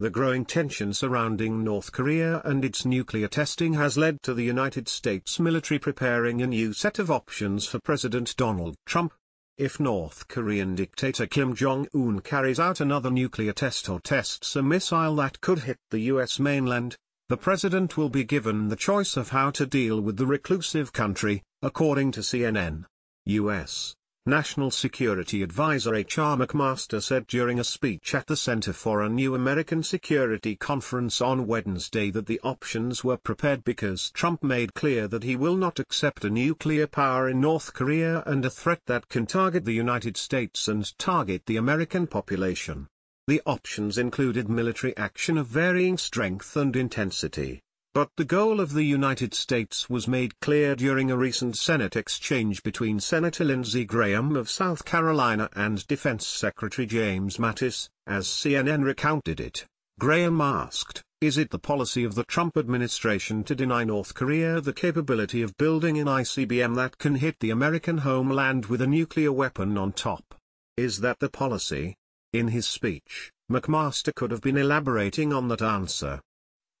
The growing tension surrounding North Korea and its nuclear testing has led to the United States military preparing a new set of options for President Donald Trump. If North Korean dictator Kim Jong-un carries out another nuclear test or tests a missile that could hit the U.S. mainland, the president will be given the choice of how to deal with the reclusive country, according to CNN. U.S. National Security Advisor H.R. McMaster said during a speech at the Center for a New American Security Conference on Wednesday that the options were prepared because Trump made clear that he will not accept a nuclear power in North Korea and a threat that can target the United States and target the American population. The options included military action of varying strength and intensity but the goal of the United States was made clear during a recent Senate exchange between Senator Lindsey Graham of South Carolina and Defense Secretary James Mattis, as CNN recounted it. Graham asked, is it the policy of the Trump administration to deny North Korea the capability of building an ICBM that can hit the American homeland with a nuclear weapon on top? Is that the policy? In his speech, McMaster could have been elaborating on that answer,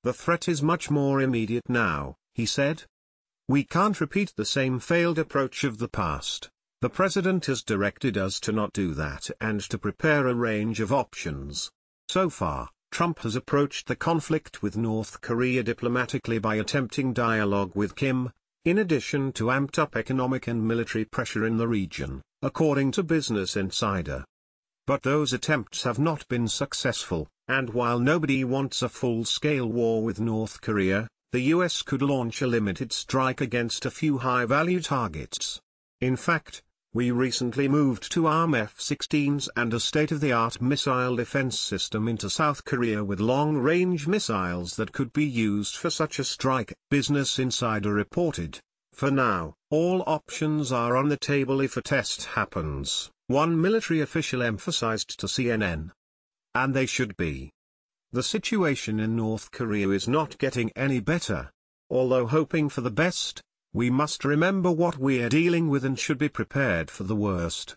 the threat is much more immediate now, he said. We can't repeat the same failed approach of the past. The president has directed us to not do that and to prepare a range of options. So far, Trump has approached the conflict with North Korea diplomatically by attempting dialogue with Kim, in addition to amped up economic and military pressure in the region, according to Business Insider. But those attempts have not been successful. And while nobody wants a full-scale war with North Korea, the US could launch a limited strike against a few high-value targets. In fact, we recently moved to arm F-16s and a state-of-the-art missile defense system into South Korea with long-range missiles that could be used for such a strike, Business Insider reported. For now, all options are on the table if a test happens, one military official emphasized to CNN. And they should be. The situation in North Korea is not getting any better. Although hoping for the best, we must remember what we are dealing with and should be prepared for the worst.